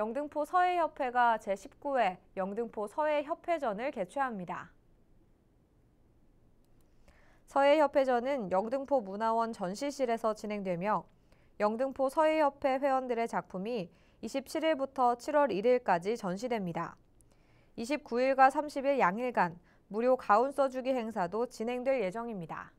영등포 서해협회가 제19회 영등포 서해협회전을 개최합니다. 서해협회전은 영등포 문화원 전시실에서 진행되며 영등포 서해협회 회원들의 작품이 27일부터 7월 1일까지 전시됩니다. 29일과 30일 양일간 무료 가운 써주기 행사도 진행될 예정입니다.